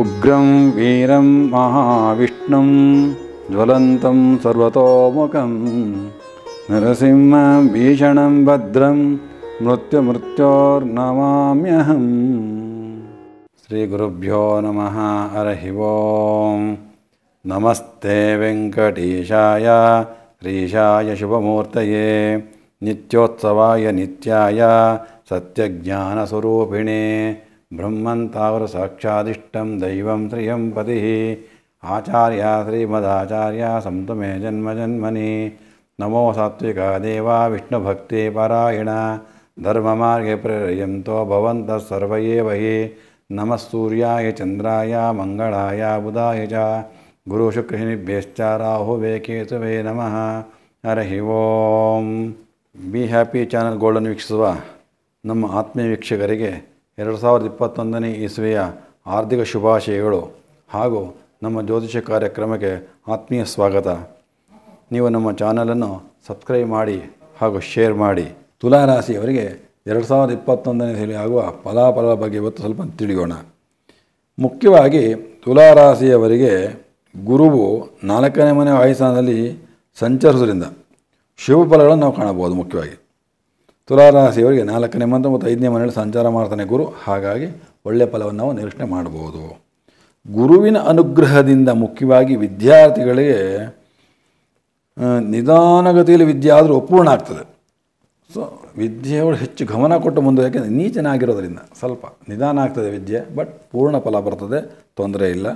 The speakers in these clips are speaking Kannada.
उग्रं वीरं महाविष्णुं ज्वलन्तं सर्वतोमुखं भीषणं भद्रं मृत्युमृत्योर्नमाम्यहम् श्रीगुरुभ्यो नमः अर्हि नमस्ते वेङ्कटेशाय श्रीशाय शुभमूर्तये नित्योत्सवाय नित्याय सत्यज्ञानस्वरूपिणे ब्रह्मन् तावरसाक्षादिष्टं दैवं आचार्य पतिः आचार्या श्रीमदाचार्या जन्म जन्मजन्मनि नमो सात्विका देवा विष्णुभक्ते परायण धर्ममार्गे प्रेरयन्तो भवन्तः सर्व एव हि सूर्याय चंद्रा मंगलाय बुधाय च गुरुशुक्रहिनिभ्यश्च राहुवे केतुवे नम ಹರಿ ಓಂ ಬಿ ಹ್ಯಾಪಿ ಚಾನಲ್ ಗೋಲ್ಡನ್ ವೀಕ್ಷಿಸುವ ನಮ್ಮ ಆತ್ಮೀಯ ವೀಕ್ಷಕರಿಗೆ ಎರಡು ಸಾವಿರದ ಇಪ್ಪತ್ತೊಂದನೇ ಇಸವಿಯ ಆರ್ಥಿಕ ಶುಭಾಶಯಗಳು ಹಾಗೂ ನಮ್ಮ ಜ್ಯೋತಿಷ ಕಾರ್ಯಕ್ರಮಕ್ಕೆ ಆತ್ಮೀಯ ಸ್ವಾಗತ ನೀವು ನಮ್ಮ ಚಾನಲನ್ನು ಸಬ್ಸ್ಕ್ರೈಬ್ ಮಾಡಿ ಹಾಗೂ ಶೇರ್ ಮಾಡಿ ತುಲಾರಾಶಿಯವರಿಗೆ ಎರಡು ಸಾವಿರದ ಇಪ್ಪತ್ತೊಂದನೇ ಹೇಳಿ ಆಗುವ ಫಲಾಫಲದ ಬಗ್ಗೆ ಇವತ್ತು ಸ್ವಲ್ಪ ತಿಳಿಯೋಣ ಮುಖ್ಯವಾಗಿ ತುಲಾರಾಶಿಯವರಿಗೆ ಗುರುವು ನಾಲ್ಕನೇ ಮನೆ ವಾಯುಸ್ಥಾನದಲ್ಲಿ ಸಂಚರಿಸೋದ್ರಿಂದ ಶುಭ ಫಲಗಳನ್ನು ನಾವು ಕಾಣಬಹುದು ಮುಖ್ಯವಾಗಿ ತುಲಾರಾಶಿಯವರಿಗೆ ನಾಲ್ಕನೇ ಮಂತ್ರ ಮತ್ತು ಐದನೇ ಮನೆಯಲ್ಲಿ ಸಂಚಾರ ಮಾಡ್ತಾನೆ ಗುರು ಹಾಗಾಗಿ ಒಳ್ಳೆಯ ಫಲವನ್ನು ನಾವು ನಿರೀಕ್ಷಣೆ ಮಾಡ್ಬೋದು ಗುರುವಿನ ಅನುಗ್ರಹದಿಂದ ಮುಖ್ಯವಾಗಿ ವಿದ್ಯಾರ್ಥಿಗಳಿಗೆ ನಿಧಾನಗತಿಯಲ್ಲಿ ವಿದ್ಯೆ ಆದರೂ ಅಪೂರ್ಣ ಆಗ್ತದೆ ಸೊ ವಿದ್ಯೆಯವರು ಹೆಚ್ಚು ಗಮನ ಕೊಟ್ಟು ಮುಂದೆ ಯಾಕೆಂದರೆ ನೀಚನಾಗಿರೋದ್ರಿಂದ ಸ್ವಲ್ಪ ನಿಧಾನ ಆಗ್ತದೆ ವಿದ್ಯೆ ಬಟ್ ಪೂರ್ಣ ಫಲ ಬರ್ತದೆ ತೊಂದರೆ ಇಲ್ಲ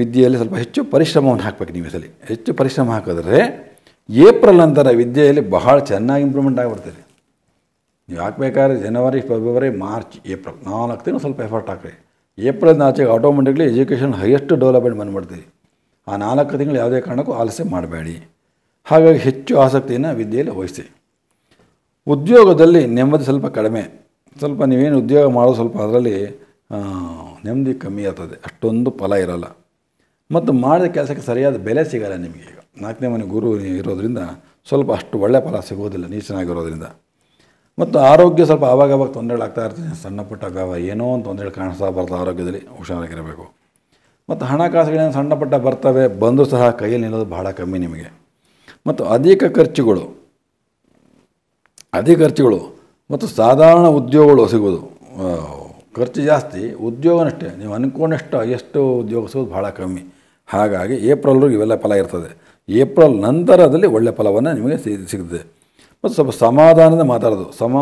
ವಿದ್ಯೆಯಲ್ಲಿ ಸ್ವಲ್ಪ ಹೆಚ್ಚು ಪರಿಶ್ರಮವನ್ನು ಹಾಕಬೇಕು ನೀವು ಸಲ ಹೆಚ್ಚು ಪರಿಶ್ರಮ ಹಾಕಿದ್ರೆ ಏಪ್ರಿಲ್ ನಂತರ ವಿದ್ಯೆಯಲ್ಲಿ ಬಹಳ ಚೆನ್ನಾಗಿ ಇಂಪ್ರೂವ್ಮೆಂಟ್ ಆಗಿಬಿಡ್ತೀರಿ ನೀವು ಹಾಕ್ಬೇಕಾದ್ರೆ ಜನವರಿ ಫೆಬ್ರವರಿ ಮಾರ್ಚ್ ಏಪ್ರಿಲ್ ನಾಲ್ಕು ತಿಂಗಳು ಸ್ವಲ್ಪ ಎಫರ್ಟ್ ಹಾಕಿರಿ ಏಪ್ರಿಲ್ನ ಆಚೆಗೆ ಆಟೋಮೆಟಿಕ್ಲಿ ಎಜುಕೇಷನ್ ಹೈಯೆಸ್ಟ್ ಡೆವಲಪ್ಮೆಂಟ್ ಮಾಡ್ತೀವಿ ಆ ನಾಲ್ಕು ತಿಂಗಳು ಯಾವುದೇ ಕಾರಣಕ್ಕೂ ಆಲಸ್ಯ ಮಾಡಬೇಡಿ ಹಾಗಾಗಿ ಹೆಚ್ಚು ಆಸಕ್ತಿಯನ್ನು ವಿದ್ಯೆಯಲ್ಲಿ ವಹಿಸಿ ಉದ್ಯೋಗದಲ್ಲಿ ನೆಮ್ಮದಿ ಸ್ವಲ್ಪ ಕಡಿಮೆ ಸ್ವಲ್ಪ ನೀವೇನು ಉದ್ಯೋಗ ಮಾಡೋದು ಸ್ವಲ್ಪ ಅದರಲ್ಲಿ ನೆಮ್ಮದಿ ಕಮ್ಮಿ ಆಗ್ತದೆ ಅಷ್ಟೊಂದು ಫಲ ಇರೋಲ್ಲ ಮತ್ತು ಮಾಡಿದ ಕೆಲಸಕ್ಕೆ ಸರಿಯಾದ ಬೆಲೆ ಸಿಗಲ್ಲ ನಿಮಗೆ ಈಗ ನಾಲ್ಕನೇ ಮನೆ ಗುರು ಇರೋದರಿಂದ ಸ್ವಲ್ಪ ಅಷ್ಟು ಒಳ್ಳೆಯ ಫಲ ಸಿಗೋದಿಲ್ಲ ನೀಚನಾಗಿರೋದ್ರಿಂದ ಮತ್ತು ಆರೋಗ್ಯ ಸ್ವಲ್ಪ ಆವಾಗವಾಗ ತೊಂದರೆಗಳಾಗ್ತಾ ಇರ್ತದೆ ಸಣ್ಣ ಪುಟ್ಟ ಗಾವ ಏನೋ ಅಂತ ತೊಂದರೆಗಳು ಕಾಣಿಸ್ತಾ ಬರ್ತದೆ ಆರೋಗ್ಯದಲ್ಲಿ ಹುಷಾರಾಗಿರಬೇಕು ಮತ್ತು ಹಣಕಾಸುಗಳೇನು ಸಣ್ಣ ಪುಟ್ಟ ಬರ್ತವೆ ಬಂದರೂ ಸಹ ಕೈಯಲ್ಲಿ ನಿಲ್ಲೋದು ಬಹಳ ಕಮ್ಮಿ ನಿಮಗೆ ಮತ್ತು ಅಧಿಕ ಖರ್ಚುಗಳು ಅಧಿಕ ಖರ್ಚುಗಳು ಮತ್ತು ಸಾಧಾರಣ ಉದ್ಯೋಗಗಳು ಸಿಗೋದು ಖರ್ಚು ಜಾಸ್ತಿ ಉದ್ಯೋಗನಷ್ಟೇ ನೀವು ಅನ್ಕೊಂಡಷ್ಟು ಎಷ್ಟು ಉದ್ಯೋಗ ಸಿಗೋದು ಭಾಳ ಕಮ್ಮಿ ಹಾಗಾಗಿ ಏಪ್ರಿಲ್ವರೆಗೂ ಇವೆಲ್ಲ ಫಲ ಇರ್ತದೆ ಏಪ್ರಿಲ್ ನಂತರದಲ್ಲಿ ಒಳ್ಳೆಯ ಫಲವನ್ನು ನಿಮಗೆ ಸಿಗ್ತದೆ ಮತ್ತು ಸ್ವಲ್ಪ ಸಮಾಧಾನದ ಮಾತಾಡೋದು ಸಮಾ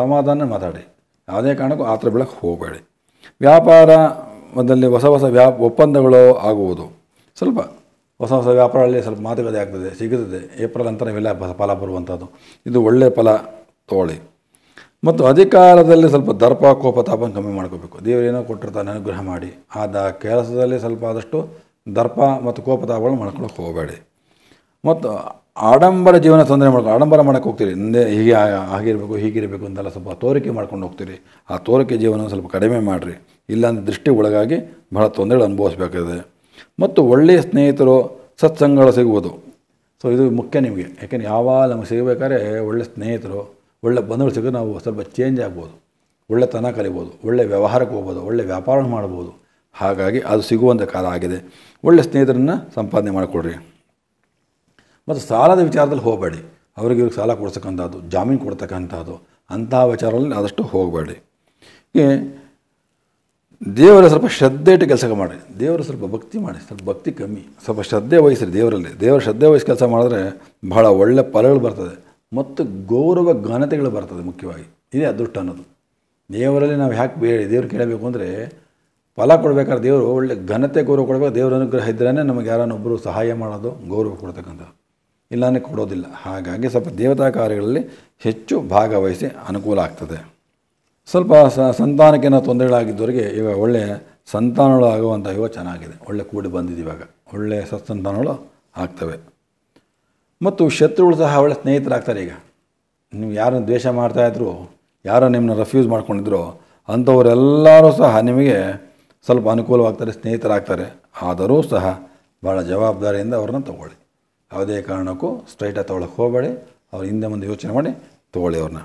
ಸಮಾಧಾನ ಮಾತಾಡಿ ಯಾವುದೇ ಕಾರಣಕ್ಕೂ ಆ ಥರ ಬೆಳಕು ಹೋಗಬೇಡಿ ವ್ಯಾಪಾರದಲ್ಲಿ ಹೊಸ ಹೊಸ ವ್ಯಾಪ ಒಪ್ಪಂದಗಳು ಆಗುವುದು ಸ್ವಲ್ಪ ಹೊಸ ಹೊಸ ವ್ಯಾಪಾರಗಳಲ್ಲಿ ಸ್ವಲ್ಪ ಮಾತುಕತೆ ಆಗ್ತದೆ ಸಿಗುತ್ತದೆ ಏಪ್ರಿಲ್ ನಂತರ ಇವೆಲ್ಲ ಫಲ ಬರುವಂಥದ್ದು ಇದು ಒಳ್ಳೆಯ ಫಲ ತೋಳಿ ಮತ್ತು ಅಧಿಕಾರದಲ್ಲಿ ಸ್ವಲ್ಪ ದರ್ಪ ಕೋಪ ತಾಪನ ಕಮ್ಮಿ ಮಾಡ್ಕೋಬೇಕು ದೇವರೇನೋ ಕೊಟ್ಟಿರ್ತಾನೆ ಅನುಗ್ರಹ ಮಾಡಿ ಆದ ಕೆಲಸದಲ್ಲಿ ಸ್ವಲ್ಪ ಆದಷ್ಟು ದರ್ಪ ಮತ್ತು ಕೋಪ ತಾಪಗಳು ಹೋಗಬೇಡಿ ಮತ್ತು ಆಡಂಬರ ಜೀವನ ತೊಂದರೆ ಮಾಡ್ಕೊಂಡು ಆಡಂಬರ ಮಾಡೋಕ್ಕೆ ಹೋಗ್ತೀರಿ ಹಿಂದೆ ಹೀಗೆ ಆಗಿರಬೇಕು ಹೀಗಿರಬೇಕು ಅಂತೆಲ್ಲ ಸ್ವಲ್ಪ ತೋರಿಕೆ ಮಾಡ್ಕೊಂಡು ಹೋಗ್ತೀರಿ ಆ ತೋರಿಕೆ ಜೀವನ ಸ್ವಲ್ಪ ಕಡಿಮೆ ಮಾಡಿರಿ ಇಲ್ಲಾಂದರೆ ದೃಷ್ಟಿ ಒಳಗಾಗಿ ಬಹಳ ತೊಂದರೆಗಳು ಅನುಭವಿಸಬೇಕಾಗಿದೆ ಮತ್ತು ಒಳ್ಳೆಯ ಸ್ನೇಹಿತರು ಸತ್ಸಂಗಗಳು ಸಿಗುವುದು ಸೊ ಇದು ಮುಖ್ಯ ನಿಮಗೆ ಯಾಕೆಂದರೆ ಯಾವಾಗ ನಮಗೆ ಸಿಗಬೇಕಾದ್ರೆ ಒಳ್ಳೆಯ ಸ್ನೇಹಿತರು ಒಳ್ಳೆ ಬಂಧುಗಳು ಸಿಗೋದು ನಾವು ಸ್ವಲ್ಪ ಚೇಂಜ್ ಆಗ್ಬೋದು ಒಳ್ಳೆ ತನ ಕಲಿಬೋದು ಒಳ್ಳೆ ವ್ಯವಹಾರಕ್ಕೆ ಹೋಗ್ಬೋದು ಒಳ್ಳೆ ವ್ಯಾಪಾರ ಮಾಡ್ಬೋದು ಹಾಗಾಗಿ ಅದು ಸಿಗುವಂಥ ಕಾಲ ಆಗಿದೆ ಒಳ್ಳೆ ಸ್ನೇಹಿತರನ್ನು ಸಂಪಾದನೆ ಮಾಡಿಕೊಡ್ರಿ ಮತ್ತು ಸಾಲದ ವಿಚಾರದಲ್ಲಿ ಹೋಗಬೇಡಿ ಅವ್ರಿಗೆ ಇವ್ರಿಗೆ ಸಾಲ ಕೊಡ್ತಕ್ಕಂಥದ್ದು ಜಾಮೀನು ಕೊಡ್ತಕ್ಕಂಥದ್ದು ಅಂತಹ ವಿಚಾರದಲ್ಲಿ ಆದಷ್ಟು ಹೋಗಬೇಡಿ ದೇವರ ಸ್ವಲ್ಪ ಶ್ರದ್ಧೆ ಇಟ್ಟು ಕೆಲಸ ಮಾಡಿ ದೇವರು ಸ್ವಲ್ಪ ಭಕ್ತಿ ಮಾಡಿ ಸ್ವಲ್ಪ ಭಕ್ತಿ ಕಮ್ಮಿ ಸ್ವಲ್ಪ ಶ್ರದ್ಧೆ ವಹಿಸ್ರಿ ದೇವರಲ್ಲಿ ದೇವರ ಶ್ರದ್ಧೆ ವಹಿಸಿ ಕೆಲಸ ಮಾಡಿದ್ರೆ ಬಹಳ ಒಳ್ಳೆ ಫಲಗಳು ಬರ್ತದೆ ಮತ್ತು ಗೌರವ ಘನತೆಗಳು ಬರ್ತದೆ ಮುಖ್ಯವಾಗಿ ಇದೇ ಅದೃಷ್ಟ ಅನ್ನೋದು ದೇವರಲ್ಲಿ ನಾವು ಯಾಕೆ ಬೇ ದೇವ್ರು ಕೇಳಬೇಕು ಅಂದರೆ ಫಲ ಕೊಡಬೇಕಾದ್ರೆ ದೇವರು ಒಳ್ಳೆ ಘನತೆ ಗೌರವ ಕೊಡಬೇಕು ದೇವರ ಅನುಗ್ರಹ ಇದ್ರೇ ನಮಗೆ ಯಾರನ್ನೊಬ್ಬರು ಸಹಾಯ ಮಾಡೋದು ಗೌರವ ಕೊಡ್ತಕ್ಕಂಥದ್ದು ಇಲ್ಲಾಂದರೆ ಕೊಡೋದಿಲ್ಲ ಹಾಗಾಗಿ ಸ್ವಲ್ಪ ದೇವತಾ ಕಾರ್ಯಗಳಲ್ಲಿ ಹೆಚ್ಚು ಭಾಗವಹಿಸಿ ಅನುಕೂಲ ಆಗ್ತದೆ ಸ್ವಲ್ಪ ಸ ಸಂತಾನಕ್ಕೇನೋ ತೊಂದರೆಗಳಾಗಿದ್ದವರಿಗೆ ಇವಾಗ ಒಳ್ಳೆಯ ಸಂತಾನಗಳು ಆಗುವಂಥ ಯುವ ಚೆನ್ನಾಗಿದೆ ಒಳ್ಳೆ ಕೂಡಿ ಬಂದಿದೆ ಇವಾಗ ಒಳ್ಳೆಯ ಸತ್ಸಂತಾನಗಳು ಆಗ್ತವೆ ಮತ್ತು ಶತ್ರುಗಳು ಸಹ ಒಳ್ಳೆ ಸ್ನೇಹಿತರಾಗ್ತಾರೆ ಈಗ ನೀವು ಯಾರನ್ನು ದ್ವೇಷ ಮಾಡ್ತಾಯಿದ್ರು ಯಾರೋ ನಿಮ್ಮನ್ನ ರೆಫ್ಯೂಸ್ ಮಾಡ್ಕೊಂಡಿದ್ರು ಅಂಥವರೆಲ್ಲರೂ ಸಹ ನಿಮಗೆ ಸ್ವಲ್ಪ ಅನುಕೂಲವಾಗ್ತಾರೆ ಸ್ನೇಹಿತರಾಗ್ತಾರೆ ಆದರೂ ಸಹ ಭಾಳ ಜವಾಬ್ದಾರಿಯಿಂದ ಅವ್ರನ್ನ ತಗೊಳ್ಳಿ ಯಾವುದೇ ಕಾರಣಕ್ಕೂ ಸ್ಟ್ರೈಟಾಗಿ ತೊಗೊಳಕ್ಕೆ ಹೋಗಬೇಡಿ ಅವ್ರ ಹಿಂದೆ ಮುಂದೆ ಯೋಚನೆ ಮಾಡಿ ತೊಗೊಳ್ಳಿ ಅವ್ರನ್ನ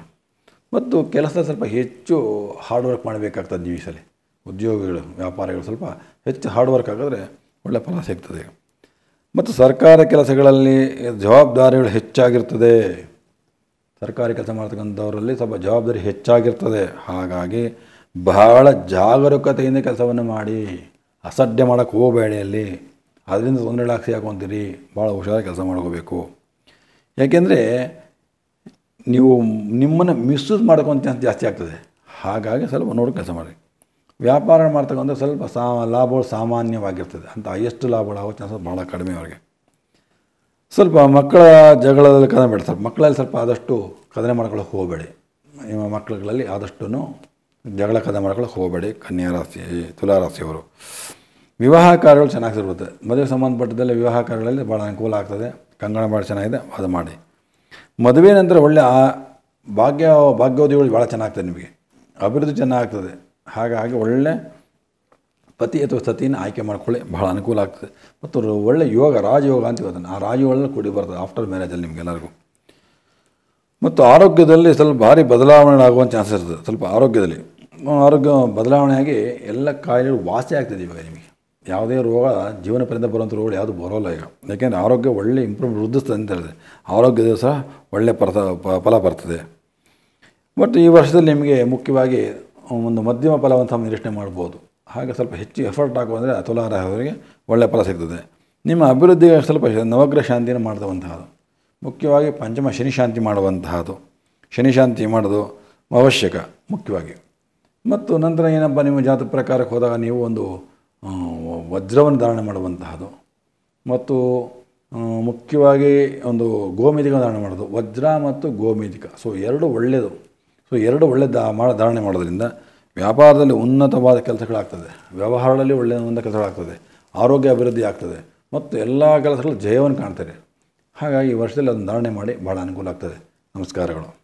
ಮತ್ತು ಕೆಲಸ ಸ್ವಲ್ಪ ಹೆಚ್ಚು ಹಾರ್ಡ್ ವರ್ಕ್ ಮಾಡಬೇಕಾಗ್ತದೆ ನೀವು ಈ ಸಲ ಉದ್ಯೋಗಿಗಳು ವ್ಯಾಪಾರಿಗಳು ಸ್ವಲ್ಪ ಹೆಚ್ಚು ಹಾರ್ಡ್ ವರ್ಕ್ ಆಗಿದ್ರೆ ಒಳ್ಳೆ ಫಲ ಸಿಗ್ತದೆ ಮತ್ತು ಸರ್ಕಾರ ಕೆಲಸಗಳಲ್ಲಿ ಜವಾಬ್ದಾರಿಗಳು ಹೆಚ್ಚಾಗಿರ್ತದೆ ಸರ್ಕಾರಿ ಕೆಲಸ ಮಾಡ್ತಕ್ಕಂಥವರಲ್ಲಿ ಸ್ವಲ್ಪ ಜವಾಬ್ದಾರಿ ಹೆಚ್ಚಾಗಿರ್ತದೆ ಹಾಗಾಗಿ ಬಹಳ ಜಾಗರೂಕತೆಯಿಂದ ಕೆಲಸವನ್ನು ಮಾಡಿ ಅಸಡ್ಡೆ ಮಾಡೋಕ್ಕೆ ಹೋಗಬೇಡಿ ಅಲ್ಲಿ ಅದರಿಂದ ತೊಂದರೆಗಳಾಗ್ಸಿ ಹಾಕೊತೀರಿ ಭಾಳ ಹುಷಾರಾಗಿ ಕೆಲಸ ಮಾಡ್ಕೋಬೇಕು ಯಾಕೆಂದರೆ ನೀವು ನಿಮ್ಮನ್ನು ಮಿಸ್ಯೂಸ್ ಚಾನ್ಸ್ ಜಾಸ್ತಿ ಆಗ್ತದೆ ಹಾಗಾಗಿ ಸ್ವಲ್ಪ ನೋಡಿ ಕೆಲಸ ಮಾಡಿ ವ್ಯಾಪಾರ ಮಾಡ್ತಕ್ಕಂಥ ಸ್ವಲ್ಪ ಸಾ ಲಾಭಗಳು ಸಾಮಾನ್ಯವಾಗಿರ್ತದೆ ಅಂತ ಎಷ್ಟು ಲಾಭಗಳಾಗೋ ಚಾನ್ಸಸ್ ಭಾಳ ಕಡಿಮೆ ಅವರಿಗೆ ಸ್ವಲ್ಪ ಮಕ್ಕಳ ಜಗಳದಲ್ಲಿ ಕದನೆ ಬಿಡ್ತಾರೆ ಮಕ್ಕಳಲ್ಲಿ ಸ್ವಲ್ಪ ಆದಷ್ಟು ಕದನೆ ಮಾಡ್ಕೊಳ್ಳೋಕೆ ಹೋಗಬೇಡಿ ನಿಮ್ಮ ಮಕ್ಕಳುಗಳಲ್ಲಿ ಆದಷ್ಟು ಜಗಳ ಕದನೆ ಮಾಡ್ಕೊಳ್ಳೋಕೆ ಹೋಗಬೇಡಿ ಕನ್ಯಾ ರಾಶಿ ತುಲಾರಾಶಿಯವರು ವಿವಾಹ ಕಾರ್ಯಗಳು ಚೆನ್ನಾಗಿ ಸಿಗುತ್ತೆ ಮದುವೆ ಸಂಬಂಧಪಟ್ಟದಲ್ಲಿ ವಿವಾಹ ಕಾರ್ಯಗಳಲ್ಲಿ ಭಾಳ ಅನುಕೂಲ ಆಗ್ತದೆ ಕಂಗಣ ಭಾಳ ಚೆನ್ನಾಗಿದೆ ಅದು ಮಾಡಿ ಮದುವೆ ನಂತರ ಒಳ್ಳೆ ಆ ಭಾಗ್ಯ ಭಾಗ್ಯೋದಯಗಳು ಭಾಳ ಚೆನ್ನಾಗ್ತದೆ ನಿಮಗೆ ಅಭಿವೃದ್ಧಿ ಚೆನ್ನಾಗ್ತದೆ ಹಾಗಾಗಿ ಒಳ್ಳೆ ಪತಿ ಅಥವಾ ಸತಿನ ಆಯ್ಕೆ ಮಾಡ್ಕೊಳ್ಳಿ ಭಾಳ ಅನುಕೂಲ ಆಗ್ತದೆ ಮತ್ತು ಒಳ್ಳೆ ಯೋಗ ರಾಜಯೋಗ ಅಂತ ಅದನ್ನು ಆ ರಾಜಯೋಗಗಳನ್ನ ಕೂಡಿ ಬರ್ತದೆ ಆಫ್ಟರ್ ಮ್ಯಾರೇಜಲ್ಲಿ ಎಲ್ಲರಿಗೂ ಮತ್ತು ಆರೋಗ್ಯದಲ್ಲಿ ಸ್ವಲ್ಪ ಭಾರಿ ಬದಲಾವಣೆ ಆಗುವ ಚಾನ್ಸ್ ಇರ್ತದೆ ಸ್ವಲ್ಪ ಆರೋಗ್ಯದಲ್ಲಿ ಆರೋಗ್ಯ ಬದಲಾವಣೆಯಾಗಿ ಎಲ್ಲ ಕಾಯಿಲೆಗಳು ವಾಸಿ ಆಗ್ತದೆ ಇವಾಗ ನಿಮಗೆ ಯಾವುದೇ ರೋಗ ಜೀವನ ಪರ್ಯಂತ ಬರುವಂಥ ರೋಗಗಳು ಯಾವುದು ಬರೋಲ್ಲ ಈಗ ಯಾಕೆಂದರೆ ಆರೋಗ್ಯ ಒಳ್ಳೆ ಇಂಪ್ರೂವ್ ವೃದ್ಧಿಸ್ತದೆ ಅಂತ ಹೇಳಿದೆ ಆರೋಗ್ಯದ ಸಹ ಒಳ್ಳೆ ಪರ್ತ ಫಲ ಬರ್ತದೆ ಬಟ್ ಈ ವರ್ಷದಲ್ಲಿ ನಿಮಗೆ ಮುಖ್ಯವಾಗಿ ಒಂದು ಮಧ್ಯಮ ಫಲವಂತ ನಿರೀಕ್ಷಣೆ ಮಾಡ್ಬೋದು ಹಾಗೆ ಸ್ವಲ್ಪ ಹೆಚ್ಚು ಎಫರ್ಟ್ ಹಾಕುವಂದರೆ ತುಲಾರಾಶಿಯವರಿಗೆ ಒಳ್ಳೆಯ ಫಲ ಸಿಗ್ತದೆ ನಿಮ್ಮ ಅಭಿವೃದ್ಧಿಗೆ ಸ್ವಲ್ಪ ನವಗ್ರಹ ಶಾಂತಿಯನ್ನು ಮಾಡ್ತವಂತಹದ್ದು ಮುಖ್ಯವಾಗಿ ಪಂಚಮ ಶನಿಶಾಂತಿ ಮಾಡುವಂತಹದ್ದು ಶನಿಶಾಂತಿ ಮಾಡೋದು ಅವಶ್ಯಕ ಮುಖ್ಯವಾಗಿ ಮತ್ತು ನಂತರ ಏನಪ್ಪ ನಿಮ್ಮ ಜಾತ ಪ್ರಕಾರಕ್ಕೆ ಹೋದಾಗ ನೀವು ಒಂದು ವಜ್ರವನ್ನು ಧಾರಣೆ ಮಾಡುವಂತಹದ್ದು ಮತ್ತು ಮುಖ್ಯವಾಗಿ ಒಂದು ಗೋಮೇಧಿಕ ಧಾರಣೆ ಮಾಡೋದು ವಜ್ರ ಮತ್ತು ಗೋಮೇಧಿಕ ಸೊ ಎರಡು ಒಳ್ಳೆಯದು ಸೊ ಎರಡು ಒಳ್ಳೆ ದಾ ಮಾಡಿ ಧಾರಣೆ ಮಾಡೋದ್ರಿಂದ ವ್ಯಾಪಾರದಲ್ಲಿ ಉನ್ನತವಾದ ಕೆಲಸಗಳಾಗ್ತದೆ ವ್ಯವಹಾರದಲ್ಲಿ ಒಳ್ಳೆಯ ಉನ್ನತ ಕೆಲಸಗಳಾಗ್ತದೆ ಆರೋಗ್ಯ ಅಭಿವೃದ್ಧಿ ಆಗ್ತದೆ ಮತ್ತು ಎಲ್ಲ ಕೆಲಸಗಳು ಜಯವನ್ನು ಕಾಣ್ತಾರೆ ಹಾಗಾಗಿ ವರ್ಷದಲ್ಲಿ ಅದನ್ನು ಧಾರಣೆ ಮಾಡಿ ಭಾಳ ಅನುಕೂಲ ಆಗ್ತದೆ ನಮಸ್ಕಾರಗಳು